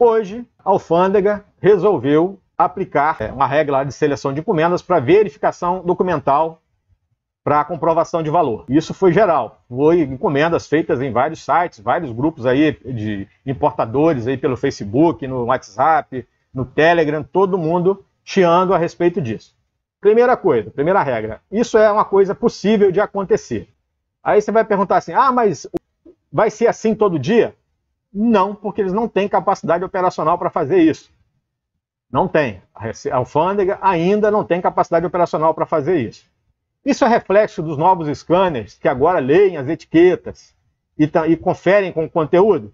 Hoje, a alfândega resolveu aplicar é, uma regra de seleção de encomendas para verificação documental para comprovação de valor. Isso foi geral. Foi encomendas feitas em vários sites, vários grupos aí de importadores aí pelo Facebook, no WhatsApp, no Telegram, todo mundo chiando a respeito disso. Primeira coisa, primeira regra, isso é uma coisa possível de acontecer. Aí você vai perguntar assim: "Ah, mas vai ser assim todo dia?" Não, porque eles não têm capacidade operacional para fazer isso. Não tem. A alfândega ainda não tem capacidade operacional para fazer isso. Isso é reflexo dos novos scanners que agora leem as etiquetas e, e conferem com o conteúdo?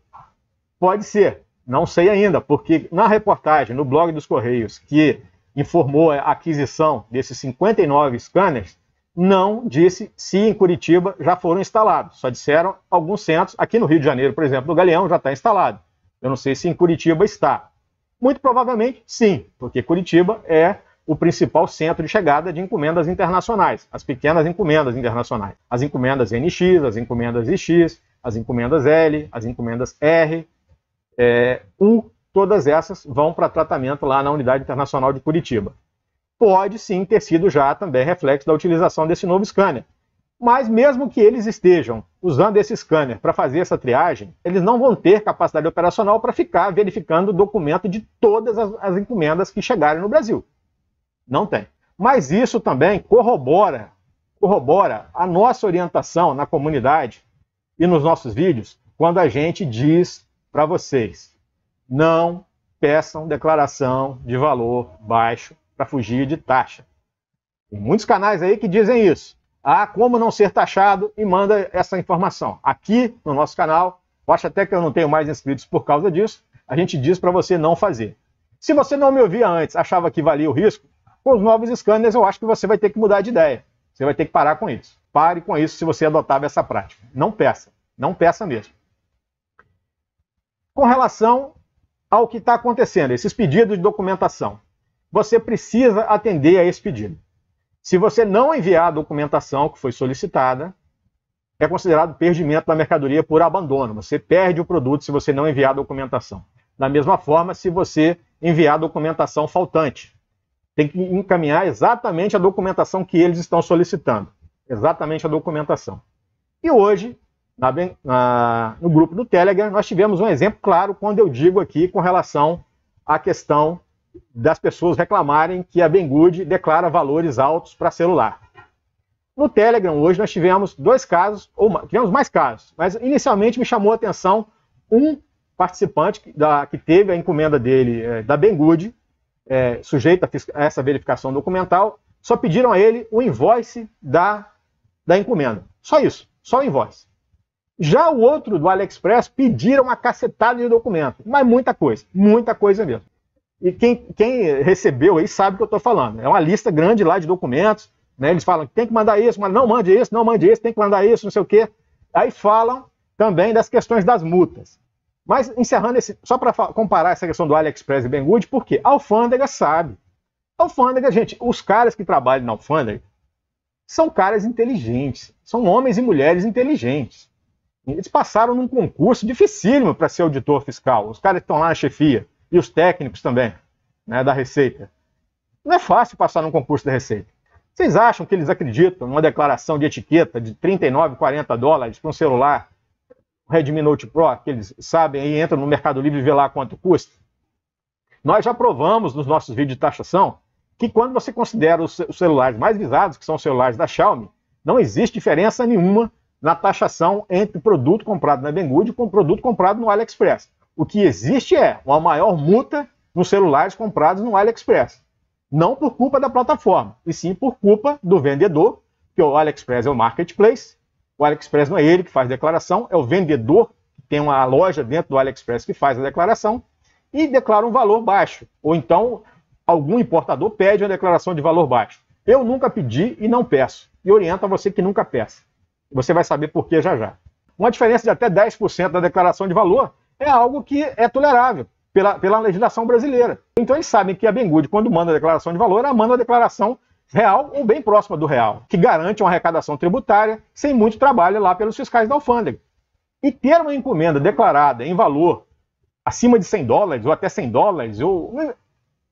Pode ser. Não sei ainda, porque na reportagem, no blog dos Correios, que informou a aquisição desses 59 scanners, não disse se em Curitiba já foram instalados. Só disseram alguns centros. Aqui no Rio de Janeiro, por exemplo, no Galeão já está instalado. Eu não sei se em Curitiba está. Muito provavelmente sim, porque Curitiba é o principal centro de chegada de encomendas internacionais, as pequenas encomendas internacionais. As encomendas NX, as encomendas IX, as encomendas L, as encomendas R, é, U, todas essas vão para tratamento lá na Unidade Internacional de Curitiba pode sim ter sido já também reflexo da utilização desse novo scanner. Mas mesmo que eles estejam usando esse scanner para fazer essa triagem, eles não vão ter capacidade operacional para ficar verificando o documento de todas as, as encomendas que chegarem no Brasil. Não tem. Mas isso também corrobora, corrobora a nossa orientação na comunidade e nos nossos vídeos, quando a gente diz para vocês, não peçam declaração de valor baixo para fugir de taxa. Tem muitos canais aí que dizem isso. Ah, como não ser taxado e manda essa informação. Aqui no nosso canal, eu acho até que eu não tenho mais inscritos por causa disso, a gente diz para você não fazer. Se você não me ouvia antes, achava que valia o risco, com os novos scanners eu acho que você vai ter que mudar de ideia. Você vai ter que parar com isso. Pare com isso se você adotava essa prática. Não peça. Não peça mesmo. Com relação ao que está acontecendo, esses pedidos de documentação você precisa atender a esse pedido. Se você não enviar a documentação que foi solicitada, é considerado perdimento da mercadoria por abandono. Você perde o produto se você não enviar a documentação. Da mesma forma, se você enviar a documentação faltante, tem que encaminhar exatamente a documentação que eles estão solicitando. Exatamente a documentação. E hoje, na, na, no grupo do Telegram, nós tivemos um exemplo claro quando eu digo aqui com relação à questão das pessoas reclamarem que a Bengud declara valores altos para celular. No Telegram, hoje, nós tivemos dois casos, ou tivemos mais casos, mas inicialmente me chamou a atenção um participante que, da, que teve a encomenda dele é, da Bengud, é, sujeita a essa verificação documental, só pediram a ele o invoice da, da encomenda. Só isso, só o invoice. Já o outro do AliExpress pediram uma cacetada de documento, mas muita coisa, muita coisa mesmo e quem, quem recebeu aí sabe o que eu estou falando. É uma lista grande lá de documentos, né? Eles falam que tem que mandar isso, mas não mande isso, não mande isso, tem que mandar isso, não sei o quê. Aí falam também das questões das multas. Mas encerrando esse, só para comparar essa questão do AliExpress e Banggood, por quê? A alfândega sabe. A alfândega, gente, os caras que trabalham na alfândega são caras inteligentes, são homens e mulheres inteligentes. Eles passaram num concurso dificílimo para ser auditor fiscal, os caras que estão lá na chefia e os técnicos também né, da Receita. Não é fácil passar num concurso da Receita. Vocês acham que eles acreditam numa declaração de etiqueta de 39, 40 dólares para um celular Redmi Note Pro, que eles sabem e entram no Mercado Livre e vê lá quanto custa? Nós já provamos nos nossos vídeos de taxação que quando você considera os celulares mais visados, que são os celulares da Xiaomi, não existe diferença nenhuma na taxação entre produto comprado na Bengud com produto comprado no AliExpress. O que existe é uma maior multa nos celulares comprados no AliExpress. Não por culpa da plataforma, e sim por culpa do vendedor, que o AliExpress é o marketplace. O AliExpress não é ele que faz declaração, é o vendedor que tem uma loja dentro do AliExpress que faz a declaração e declara um valor baixo. Ou então algum importador pede uma declaração de valor baixo. Eu nunca pedi e não peço. E oriento a você que nunca peça. Você vai saber por que já já. Uma diferença de até 10% da declaração de valor é algo que é tolerável pela, pela legislação brasileira. Então eles sabem que a Bengud, quando manda a declaração de valor, ela manda a declaração real ou bem próxima do real, que garante uma arrecadação tributária sem muito trabalho lá pelos fiscais da alfândega. E ter uma encomenda declarada em valor acima de 100 dólares ou até 100 dólares, ou né,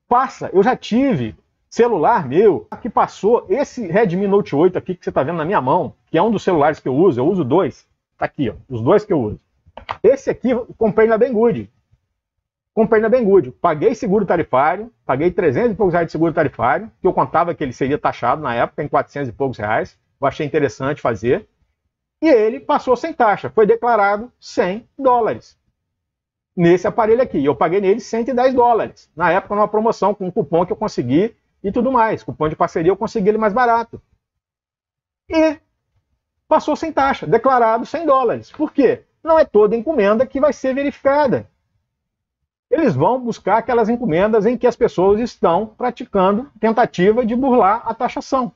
passa. Eu já tive celular meu que passou esse Redmi Note 8 aqui que você está vendo na minha mão, que é um dos celulares que eu uso, eu uso dois, Está aqui, ó, os dois que eu uso. Esse aqui comprei na Bengud. Comprei na Bengud. Paguei seguro tarifário, paguei 300 e poucos reais de seguro tarifário, que eu contava que ele seria taxado na época em 400 e poucos reais. Eu achei interessante fazer. E ele passou sem taxa. Foi declarado 100 dólares nesse aparelho aqui. Eu paguei nele 110 dólares. Na época, numa promoção, com um cupom que eu consegui e tudo mais. Cupom de parceria, eu consegui ele mais barato. E passou sem taxa, declarado 100 dólares. Por quê? não é toda encomenda que vai ser verificada. Eles vão buscar aquelas encomendas em que as pessoas estão praticando tentativa de burlar a taxação.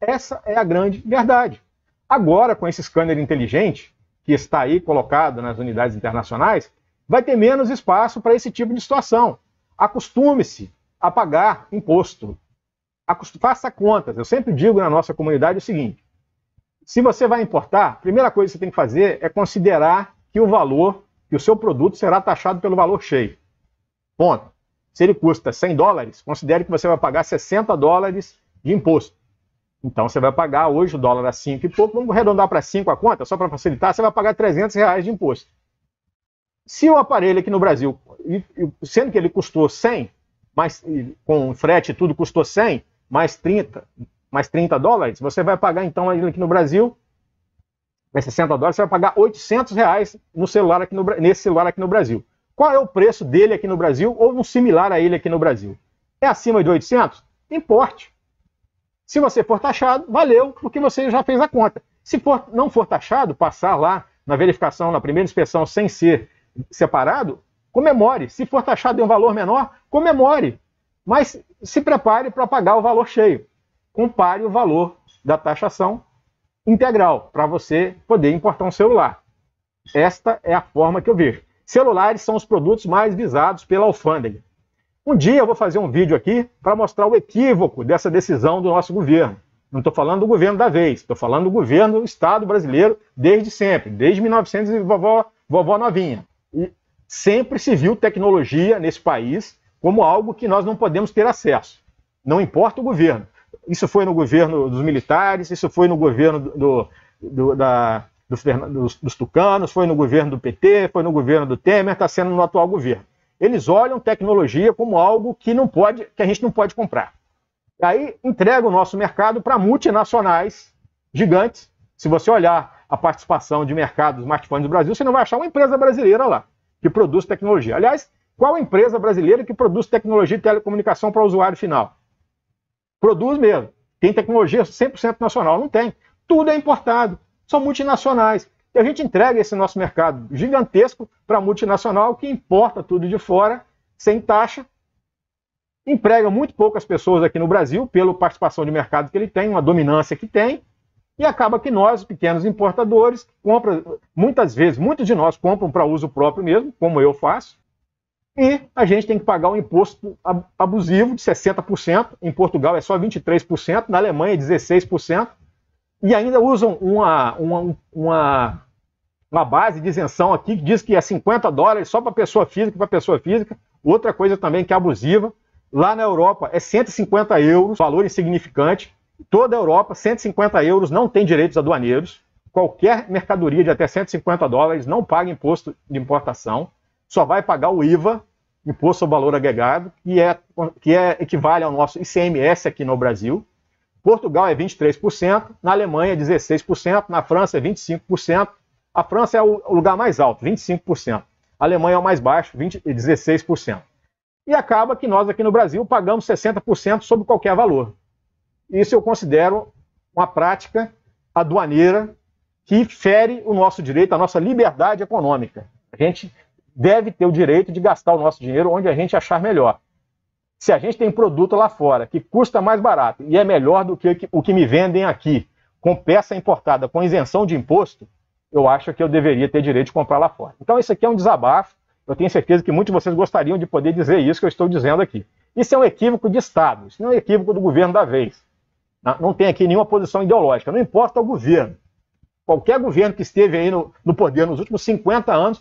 Essa é a grande verdade. Agora, com esse scanner inteligente, que está aí colocado nas unidades internacionais, vai ter menos espaço para esse tipo de situação. Acostume-se a pagar imposto. Faça contas. Eu sempre digo na nossa comunidade o seguinte: se você vai importar, a primeira coisa que você tem que fazer é considerar que o valor, que o seu produto será taxado pelo valor cheio. Ponto. Se ele custa 100 dólares, considere que você vai pagar 60 dólares de imposto. Então você vai pagar hoje o dólar a 5 e pouco, vamos arredondar para 5 a conta, só para facilitar, você vai pagar 300 reais de imposto. Se o aparelho aqui no Brasil, sendo que ele custou 100, mas com frete e tudo custou 100, mais 30, mais 30 dólares, você vai pagar então aqui no Brasil, mais 60 dólares, você vai pagar 800 reais no celular aqui no, nesse celular aqui no Brasil. Qual é o preço dele aqui no Brasil ou um similar a ele aqui no Brasil? É acima de 800? Importe. Se você for taxado, valeu, porque você já fez a conta. Se for, não for taxado, passar lá na verificação, na primeira inspeção, sem ser separado, comemore. Se for taxado em um valor menor, comemore. Mas se prepare para pagar o valor cheio compare o valor da taxação integral para você poder importar um celular. Esta é a forma que eu vejo. Celulares são os produtos mais visados pela alfândega. Um dia eu vou fazer um vídeo aqui para mostrar o equívoco dessa decisão do nosso governo. Não estou falando do governo da vez, estou falando do governo do Estado brasileiro desde sempre, desde 1900 e vovó, vovó novinha. E sempre se viu tecnologia nesse país como algo que nós não podemos ter acesso. Não importa o governo. Isso foi no governo dos militares, isso foi no governo do, do da, dos, dos, dos, tucanos, foi no governo do PT, foi no governo do Temer, está sendo no atual governo. Eles olham tecnologia como algo que não pode, que a gente não pode comprar. Aí entrega o nosso mercado para multinacionais gigantes. Se você olhar a participação de mercado dos smartphones do Brasil, você não vai achar uma empresa brasileira lá que produz tecnologia. Aliás, qual empresa brasileira que produz tecnologia de telecomunicação para o usuário final? Produz mesmo. Tem tecnologia 100% nacional? Não tem. Tudo é importado. São multinacionais. E a gente entrega esse nosso mercado gigantesco para multinacional que importa tudo de fora, sem taxa, emprega muito poucas pessoas aqui no Brasil, pela participação de mercado que ele tem, uma dominância que tem, e acaba que nós, pequenos importadores, compra, muitas vezes, muitos de nós compram para uso próprio mesmo, como eu faço, e a gente tem que pagar um imposto abusivo de 60%. Em Portugal é só 23%, na Alemanha é 16%. E ainda usam uma, uma, uma, uma base de isenção aqui que diz que é 50 dólares só para pessoa física para pessoa física. Outra coisa também que é abusiva. Lá na Europa é 150 euros, valor insignificante. Toda a Europa, 150 euros não tem direitos aduaneiros. Qualquer mercadoria de até 150 dólares não paga imposto de importação, só vai pagar o IVA Imposto ao Valor Agregado, que, é, que é, equivale ao nosso ICMS aqui no Brasil. Portugal é 23%, na Alemanha é 16%, na França é 25%. A França é o lugar mais alto, 25%. A Alemanha é o mais baixo, 20, 16%. É e acaba que nós aqui no Brasil pagamos 60% sobre qualquer valor. Isso eu considero uma prática aduaneira que fere o nosso direito, a nossa liberdade econômica. A gente deve ter o direito de gastar o nosso dinheiro onde a gente achar melhor. Se a gente tem produto lá fora que custa mais barato e é melhor do que o que me vendem aqui, com peça importada, com isenção de imposto, eu acho que eu deveria ter direito de comprar lá fora. Então, isso aqui é um desabafo. Eu tenho certeza que muitos de vocês gostariam de poder dizer isso que eu estou dizendo aqui. Isso é um equívoco de Estado, isso não é um equívoco do governo da vez. Não tem aqui nenhuma posição ideológica, não importa o governo. Qualquer governo que esteve aí no, no poder nos últimos 50 anos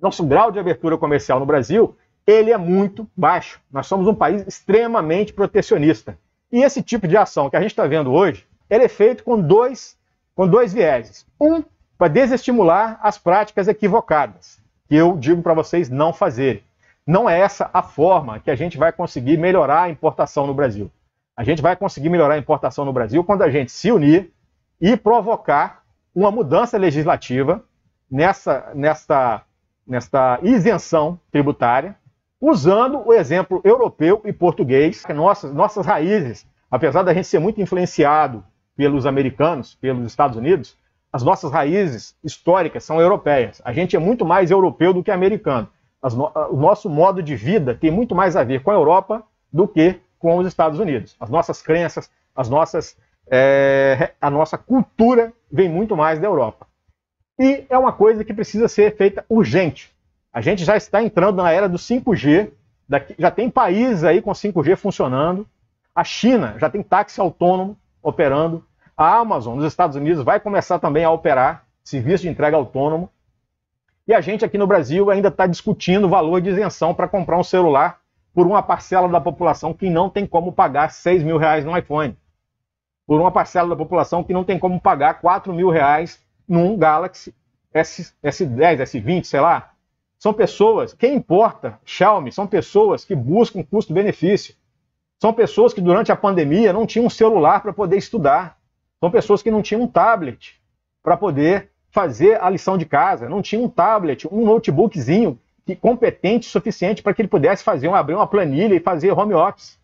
nosso grau de abertura comercial no Brasil, ele é muito baixo. Nós somos um país extremamente protecionista. E esse tipo de ação que a gente está vendo hoje, ele é feito com dois, com dois vieses. Um, para desestimular as práticas equivocadas, que eu digo para vocês não fazerem. Não é essa a forma que a gente vai conseguir melhorar a importação no Brasil. A gente vai conseguir melhorar a importação no Brasil quando a gente se unir e provocar uma mudança legislativa nessa, nessa nesta isenção tributária, usando o exemplo europeu e português, nossas, nossas raízes, apesar da gente ser muito influenciado pelos americanos, pelos Estados Unidos, as nossas raízes históricas são europeias. A gente é muito mais europeu do que americano. No... o nosso modo de vida tem muito mais a ver com a Europa do que com os Estados Unidos. As nossas crenças, as nossas, é... a nossa cultura vem muito mais da Europa. E é uma coisa que precisa ser feita urgente. A gente já está entrando na era do 5G, daqui, já tem países aí com 5G funcionando. A China já tem táxi autônomo operando. A Amazon, nos Estados Unidos, vai começar também a operar serviço de entrega autônomo. E a gente aqui no Brasil ainda está discutindo o valor de isenção para comprar um celular por uma parcela da população que não tem como pagar 6 mil reais no iPhone. Por uma parcela da população que não tem como pagar 4 mil reais num Galaxy S, S10, S20, sei lá. São pessoas, quem importa, Xiaomi, são pessoas que buscam custo-benefício. São pessoas que durante a pandemia não tinham um celular para poder estudar. São pessoas que não tinham um tablet para poder fazer a lição de casa, não tinha um tablet, um notebookzinho que competente o suficiente para que ele pudesse fazer abrir uma planilha e fazer home office.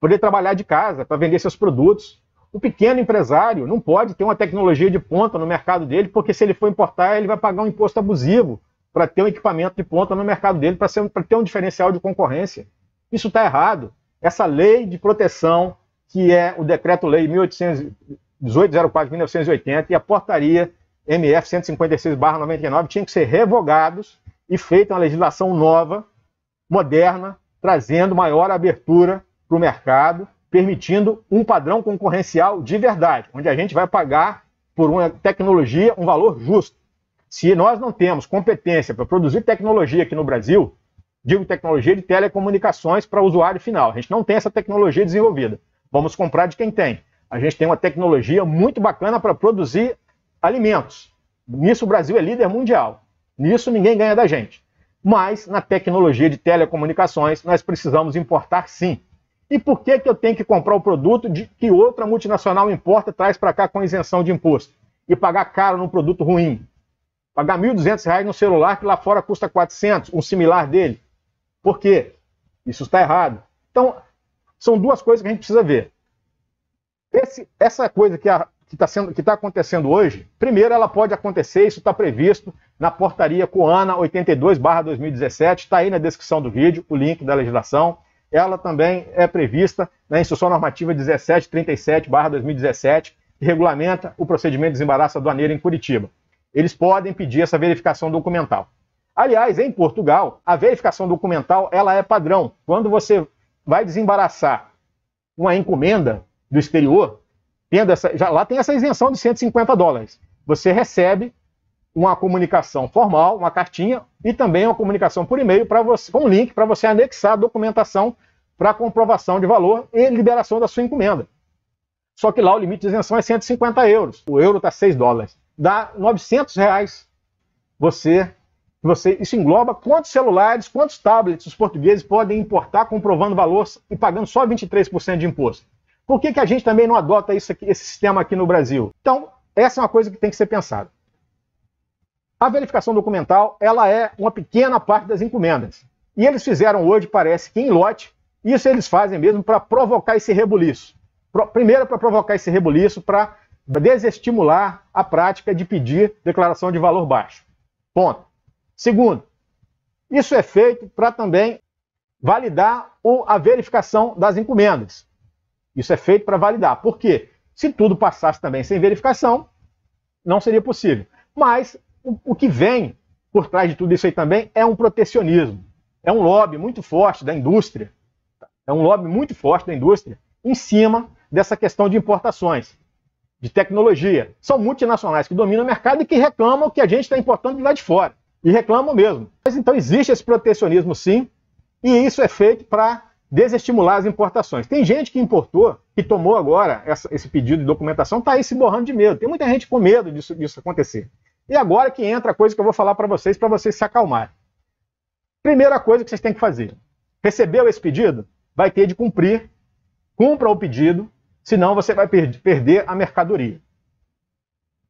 Poder trabalhar de casa para vender seus produtos. O pequeno empresário não pode ter uma tecnologia de ponta no mercado dele, porque se ele for importar, ele vai pagar um imposto abusivo para ter um equipamento de ponta no mercado dele, para ter um diferencial de concorrência. Isso está errado. Essa lei de proteção, que é o Decreto-Lei 1804-1980 e a Portaria MF 156-99, tinham que ser revogados e feita uma legislação nova, moderna, trazendo maior abertura para o mercado permitindo um padrão concorrencial de verdade, onde a gente vai pagar por uma tecnologia um valor justo. Se nós não temos competência para produzir tecnologia aqui no Brasil, digo tecnologia de telecomunicações para o usuário final, a gente não tem essa tecnologia desenvolvida. Vamos comprar de quem tem. A gente tem uma tecnologia muito bacana para produzir alimentos. Nisso o Brasil é líder mundial. Nisso ninguém ganha da gente. Mas na tecnologia de telecomunicações nós precisamos importar sim. E por que, que eu tenho que comprar o produto de, que outra multinacional importa traz para cá com isenção de imposto? E pagar caro num produto ruim? Pagar R$ 1.200 no celular que lá fora custa 400, um similar dele. Por quê? Isso está errado. Então, são duas coisas que a gente precisa ver. Esse, essa coisa que está tá acontecendo hoje, primeiro, ela pode acontecer, isso está previsto na portaria COANA 82-2017, está aí na descrição do vídeo o link da legislação ela também é prevista na Instrução Normativa 1737-2017, que regulamenta o procedimento de desembaraço aduaneiro em Curitiba. Eles podem pedir essa verificação documental. Aliás, em Portugal, a verificação documental ela é padrão. Quando você vai desembaraçar uma encomenda do exterior, tendo essa, já lá tem essa isenção de 150 dólares. Você recebe uma comunicação formal, uma cartinha, e também uma comunicação por e-mail para você, com um link para você anexar a documentação para comprovação de valor e liberação da sua encomenda. Só que lá o limite de isenção é 150 euros. O euro está 6 dólares. Dá 900 reais. Você, você, isso engloba quantos celulares, quantos tablets os portugueses podem importar comprovando valor e pagando só 23% de imposto. Por que, que a gente também não adota isso aqui, esse sistema aqui no Brasil? Então, essa é uma coisa que tem que ser pensada. A verificação documental ela é uma pequena parte das encomendas. E eles fizeram hoje, parece que em lote, isso eles fazem mesmo para provocar esse rebuliço. Pro, primeiro, para provocar esse rebuliço, para desestimular a prática de pedir declaração de valor baixo. Ponto. Segundo, isso é feito para também validar a verificação das encomendas. Isso é feito para validar. Por quê? Se tudo passasse também sem verificação, não seria possível. Mas o, o que vem por trás de tudo isso aí também é um protecionismo. É um lobby muito forte da indústria. É um lobby muito forte da indústria em cima dessa questão de importações, de tecnologia. São multinacionais que dominam o mercado e que reclamam que a gente está importando de lá de fora. E reclamam mesmo. Mas então existe esse protecionismo sim, e isso é feito para desestimular as importações. Tem gente que importou, que tomou agora essa, esse pedido de documentação, está aí se borrando de medo. Tem muita gente com medo disso, disso acontecer. E agora que entra a coisa que eu vou falar para vocês, para vocês se acalmarem. Primeira coisa que vocês têm que fazer. Recebeu esse pedido? Vai ter de cumprir. Cumpra o pedido, senão você vai per perder a mercadoria.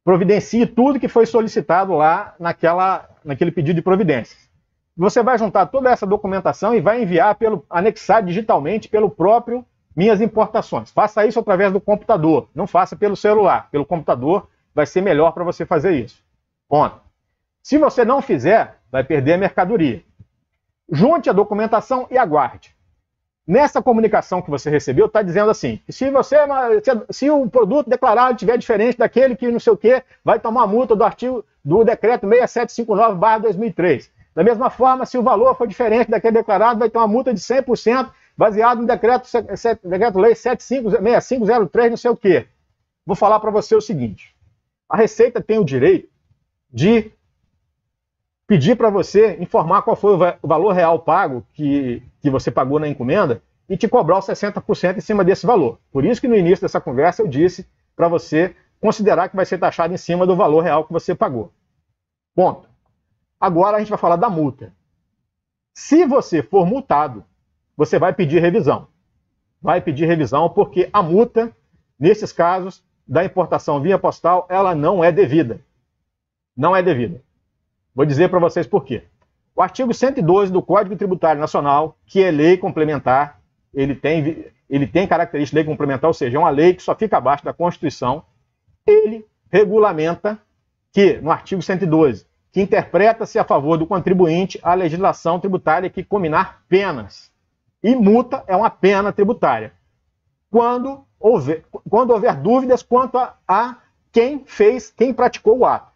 Providencie tudo que foi solicitado lá naquela, naquele pedido de providências. Você vai juntar toda essa documentação e vai enviar, pelo, anexar digitalmente pelo próprio Minhas Importações. Faça isso através do computador, não faça pelo celular. Pelo computador vai ser melhor para você fazer isso. Ponto. Se você não fizer, vai perder a mercadoria. Junte a documentação e aguarde. Nessa comunicação que você recebeu, está dizendo assim: se você se o produto declarado tiver diferente daquele que não sei o que, vai tomar multa do artigo do decreto 6759/2003. Da mesma forma, se o valor for diferente daquele declarado, vai ter uma multa de 100%, baseado no decreto, decreto lei 7503, não sei o quê. Vou falar para você o seguinte: a Receita tem o direito de pedir para você informar qual foi o valor real pago que, que você pagou na encomenda e te cobrar os 60% em cima desse valor. Por isso que no início dessa conversa eu disse para você considerar que vai ser taxado em cima do valor real que você pagou. Ponto. Agora a gente vai falar da multa. Se você for multado, você vai pedir revisão. Vai pedir revisão porque a multa, nesses casos, da importação via postal, ela não é devida não é devida. Vou dizer para vocês por quê. O artigo 112 do Código Tributário Nacional, que é lei complementar, ele tem, ele tem característica de lei complementar, ou seja, é uma lei que só fica abaixo da Constituição, ele regulamenta que, no artigo 112, que interpreta-se a favor do contribuinte a legislação tributária que combinar penas. E multa é uma pena tributária. Quando houver, quando houver dúvidas quanto a, a quem fez, quem praticou o ato.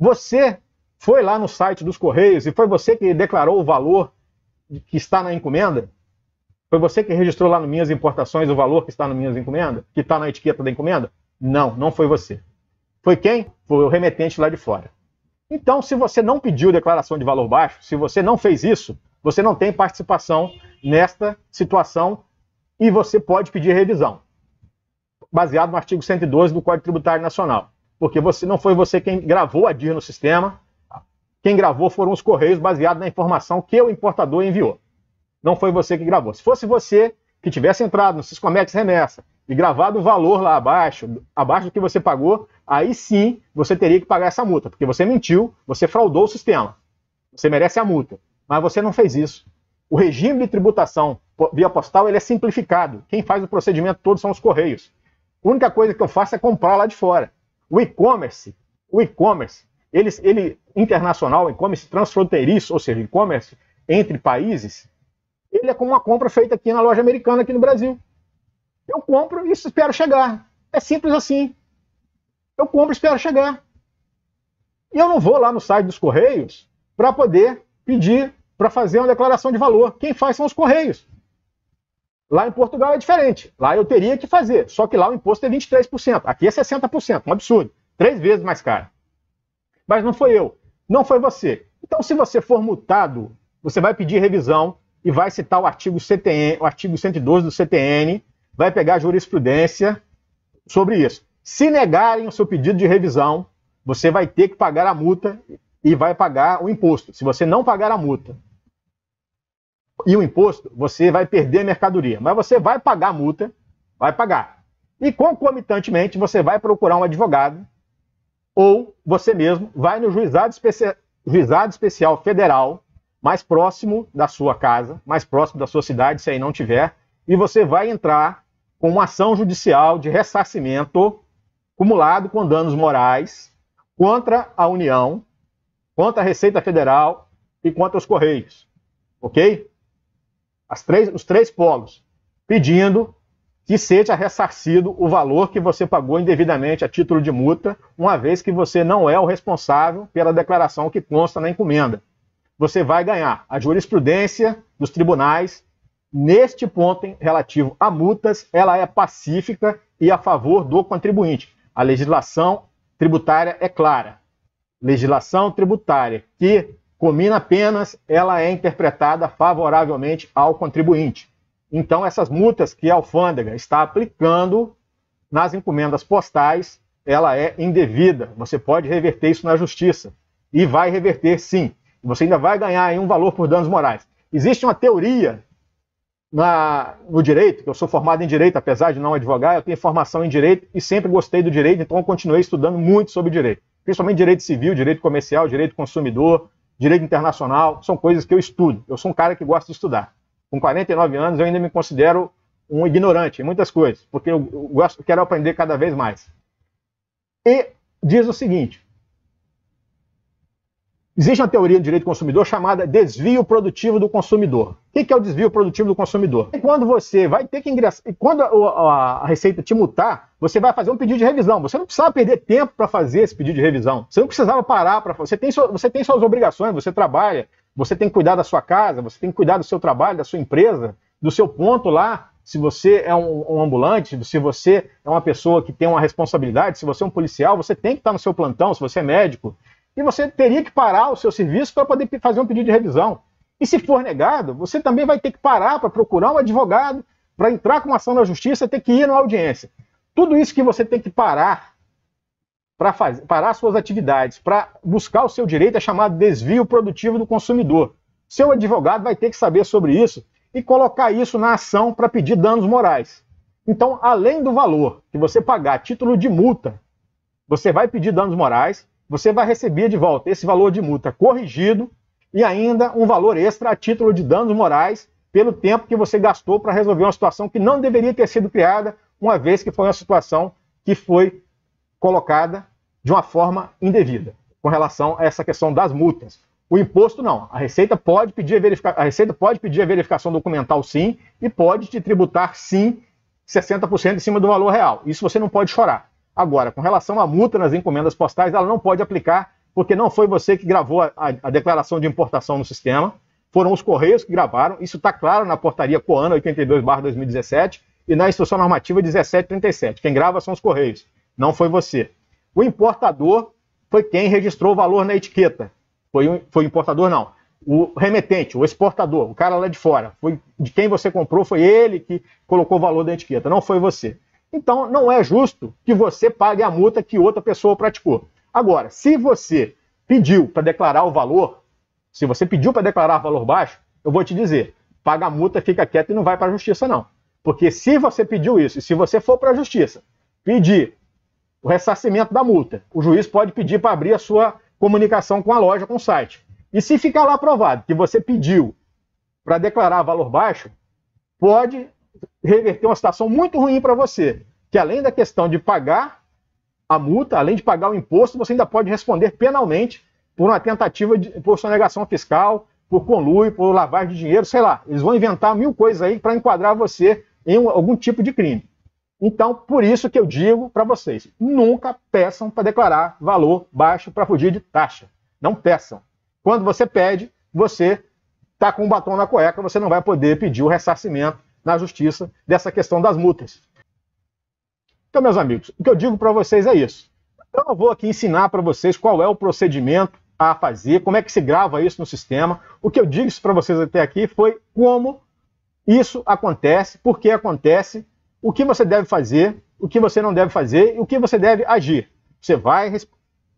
Você foi lá no site dos Correios e foi você que declarou o valor que está na encomenda? Foi você que registrou lá no Minhas Importações o valor que está no Minhas Encomendas, Que está na etiqueta da encomenda? Não, não foi você. Foi quem? Foi o remetente lá de fora. Então, se você não pediu declaração de valor baixo, se você não fez isso, você não tem participação nesta situação e você pode pedir revisão, baseado no artigo 112 do Código Tributário Nacional porque você não foi você quem gravou a DIR no sistema. Quem gravou foram os correios baseado na informação que o importador enviou. Não foi você que gravou. Se fosse você que tivesse entrado no Siscomex Remessa e gravado o valor lá abaixo, abaixo do que você pagou, aí sim você teria que pagar essa multa, porque você mentiu, você fraudou o sistema. Você merece a multa, mas você não fez isso. O regime de tributação via postal ele é simplificado. Quem faz o procedimento todo são os correios. A única coisa que eu faço é comprar lá de fora. O e-commerce, o e-commerce, ele, ele internacional, e-commerce transfronteiriço, ou seja, e-commerce entre países, ele é como uma compra feita aqui na loja americana aqui no Brasil. Eu compro e espero chegar. É simples assim. Eu compro e espero chegar. E eu não vou lá no site dos Correios para poder pedir para fazer uma declaração de valor. Quem faz são os Correios. Lá em Portugal é diferente. Lá eu teria que fazer. Só que lá o imposto é 23%. Aqui é 60%. Um absurdo. Três vezes mais caro. Mas não foi eu. Não foi você. Então, se você for multado, você vai pedir revisão e vai citar o artigo, CTN, o artigo 112 do CTN, vai pegar a jurisprudência sobre isso. Se negarem o seu pedido de revisão, você vai ter que pagar a multa e vai pagar o imposto. Se você não pagar a multa e o imposto, você vai perder a mercadoria. Mas você vai pagar a multa, vai pagar. E concomitantemente, você vai procurar um advogado ou você mesmo vai no juizado, juizado especial federal mais próximo da sua casa, mais próximo da sua cidade, se aí não tiver, e você vai entrar com uma ação judicial de ressarcimento cumulado com danos morais contra a União, contra a Receita Federal e contra os Correios. Ok? as três, os três polos, pedindo que seja ressarcido o valor que você pagou indevidamente a título de multa, uma vez que você não é o responsável pela declaração que consta na encomenda. Você vai ganhar a jurisprudência dos tribunais neste ponto em, relativo a multas, ela é pacífica e a favor do contribuinte. A legislação tributária é clara. Legislação tributária que comina apenas, ela é interpretada favoravelmente ao contribuinte. Então, essas multas que a alfândega está aplicando nas encomendas postais, ela é indevida. Você pode reverter isso na justiça. E vai reverter, sim. Você ainda vai ganhar um valor por danos morais. Existe uma teoria na, no direito, que eu sou formado em direito, apesar de não advogar, eu tenho formação em direito e sempre gostei do direito, então eu continuei estudando muito sobre direito. Principalmente direito civil, direito comercial, direito consumidor, direito internacional, são coisas que eu estudo. Eu sou um cara que gosta de estudar. Com 49 anos, eu ainda me considero um ignorante em muitas coisas, porque eu, gosto, quero aprender cada vez mais. E diz o seguinte: Existe uma teoria do direito do consumidor chamada desvio produtivo do consumidor. O que é o desvio produtivo do consumidor? É quando você vai ter que ingressar, quando a, Receita te multar, você vai fazer um pedido de revisão. Você não precisava perder tempo para fazer esse pedido de revisão. Você não precisava parar para você tem você tem suas obrigações, você trabalha, você tem que cuidar da sua casa, você tem que cuidar do seu trabalho, da sua empresa, do seu ponto lá. Se você é um, um ambulante, se você é uma pessoa que tem uma responsabilidade, se você é um policial, você tem que estar tá no seu plantão, se você é médico, e você teria que parar o seu serviço para poder fazer um pedido de revisão. E se for negado, você também vai ter que parar para procurar um advogado, para entrar com uma ação na justiça, ter que ir na audiência. Tudo isso que você tem que parar para parar suas atividades, para buscar o seu direito é chamado desvio produtivo do consumidor. Seu advogado vai ter que saber sobre isso e colocar isso na ação para pedir danos morais. Então, além do valor que você pagar título de multa, você vai pedir danos morais você vai receber de volta esse valor de multa corrigido e ainda um valor extra a título de danos morais pelo tempo que você gastou para resolver uma situação que não deveria ter sido criada, uma vez que foi uma situação que foi colocada de uma forma indevida com relação a essa questão das multas. O imposto não. A Receita pode pedir a, verifica... a, Receita pode pedir a verificação documental sim e pode te tributar sim 60% em cima do valor real. Isso você não pode chorar. Agora, com relação à multa nas encomendas postais, ela não pode aplicar, porque não foi você que gravou a, a, a declaração de importação no sistema, foram os Correios que gravaram, isso está claro na portaria COANA 82-2017 e na instrução normativa 1737. Quem grava são os Correios, não foi você. O importador foi quem registrou o valor na etiqueta. Foi o, foi o importador, não. O remetente, o exportador, o cara lá de fora. Foi de quem você comprou, foi ele que colocou o valor da etiqueta, não foi você. Então, não é justo que você pague a multa que outra pessoa praticou. Agora, se você pediu para declarar o valor, se você pediu para declarar valor baixo, eu vou te dizer, paga a multa, fica quieto e não vai para a justiça não. Porque se você pediu isso, e se você for para a justiça pedir o ressarcimento da multa, o juiz pode pedir para abrir a sua comunicação com a loja, com o site. E se ficar lá provado que você pediu para declarar valor baixo, pode reverter uma situação muito ruim para você, que além da questão de pagar a multa, além de pagar o imposto, você ainda pode responder penalmente por uma tentativa de por sonegação fiscal, por conluio, por lavar de dinheiro, sei lá. Eles vão inventar mil coisas aí para enquadrar você em um, algum tipo de crime. Então, por isso que eu digo para vocês: nunca peçam para declarar valor baixo para fugir de taxa. Não peçam. Quando você pede, você está com um batom na cueca, você não vai poder pedir o ressarcimento na justiça dessa questão das multas. Então, meus amigos, o que eu digo para vocês é isso. Eu não vou aqui ensinar para vocês qual é o procedimento a fazer, como é que se grava isso no sistema. O que eu disse para vocês até aqui foi como isso acontece, por que acontece, o que você deve fazer, o que você não deve fazer e o que você deve agir. Você vai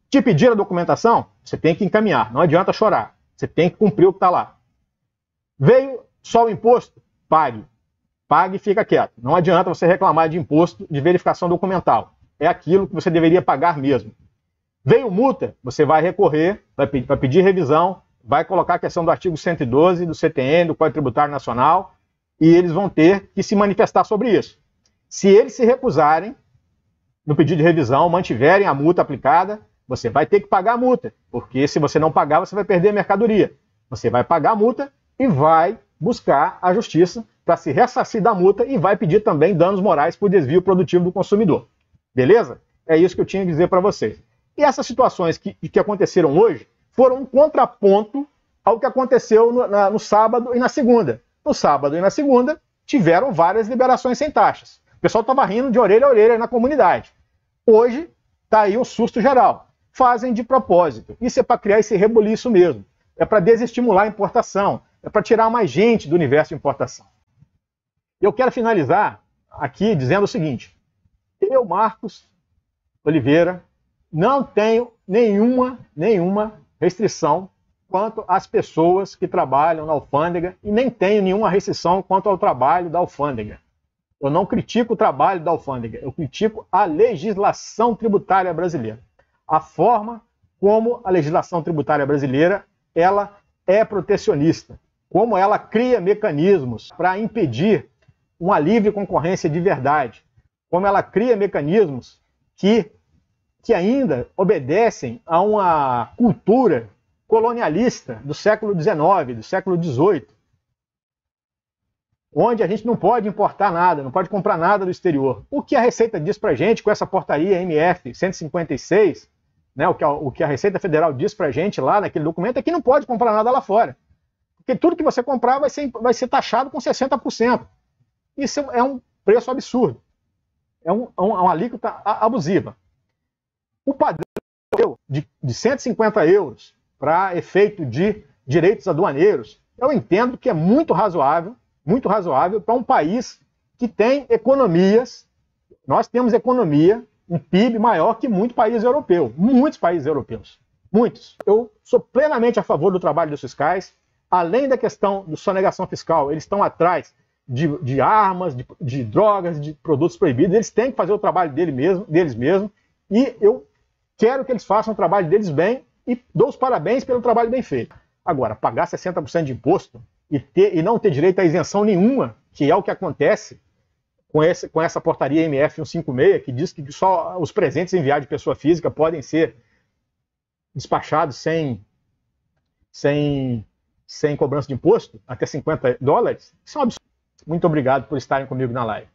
te pedir a documentação, você tem que encaminhar, não adianta chorar. Você tem que cumprir o que está lá. Veio só o imposto? Pague. Paga e fica quieto. Não adianta você reclamar de imposto de verificação documental. É aquilo que você deveria pagar mesmo. Veio multa, você vai recorrer, vai pedir, vai pedir revisão, vai colocar a questão do artigo 112 do CTN, do Código Tributário Nacional, e eles vão ter que se manifestar sobre isso. Se eles se recusarem no pedido de revisão, mantiverem a multa aplicada, você vai ter que pagar a multa, porque se você não pagar, você vai perder a mercadoria. Você vai pagar a multa e vai buscar a justiça para se ressarcir da multa e vai pedir também danos morais por desvio produtivo do consumidor. Beleza? É isso que eu tinha que dizer para vocês. E essas situações que, que aconteceram hoje foram um contraponto ao que aconteceu no, na, no sábado e na segunda. No sábado e na segunda, tiveram várias liberações sem taxas. O pessoal estava rindo de orelha a orelha na comunidade. Hoje, está aí um susto geral. Fazem de propósito. Isso é para criar esse rebuliço mesmo. É para desestimular a importação. É para tirar mais gente do universo de importação. Eu quero finalizar aqui dizendo o seguinte: eu, Marcos Oliveira, não tenho nenhuma, nenhuma restrição quanto às pessoas que trabalham na alfândega e nem tenho nenhuma restrição quanto ao trabalho da alfândega. Eu não critico o trabalho da alfândega, eu critico a legislação tributária brasileira. A forma como a legislação tributária brasileira ela é protecionista, como ela cria mecanismos para impedir uma livre concorrência de verdade, como ela cria mecanismos que, que ainda obedecem a uma cultura colonialista do século XIX, do século XVIII, onde a gente não pode importar nada, não pode comprar nada do exterior. O que a Receita diz para a gente com essa portaria MF 156, né, o, que a, o que a Receita Federal diz para a gente lá naquele documento, é que não pode comprar nada lá fora. Porque tudo que você comprar vai ser, vai ser taxado com 60%. Isso é, é um preço absurdo. É um, é é uma alíquota abusiva. O padrão de, de 150 euros para efeito de direitos aduaneiros, eu entendo que é muito razoável, muito razoável para um país que tem economias. Nós temos economia, um PIB maior que muito país europeu, muitos países europeus, muitos. Eu sou plenamente a favor do trabalho dos fiscais. Além da questão do sonegação fiscal, eles estão atrás de, de armas, de, de, drogas, de produtos proibidos. Eles têm que fazer o trabalho dele mesmo, deles mesmos. E eu quero que eles façam o trabalho deles bem e dou os parabéns pelo trabalho bem feito. Agora, pagar 60% de imposto e, ter, e não ter direito a isenção nenhuma, que é o que acontece com, esse, com essa portaria MF 156, que diz que só os presentes enviados de pessoa física podem ser despachados sem, sem, sem cobrança de imposto, até 50 dólares, isso é um absurdo. Muito obrigado por estarem comigo na live.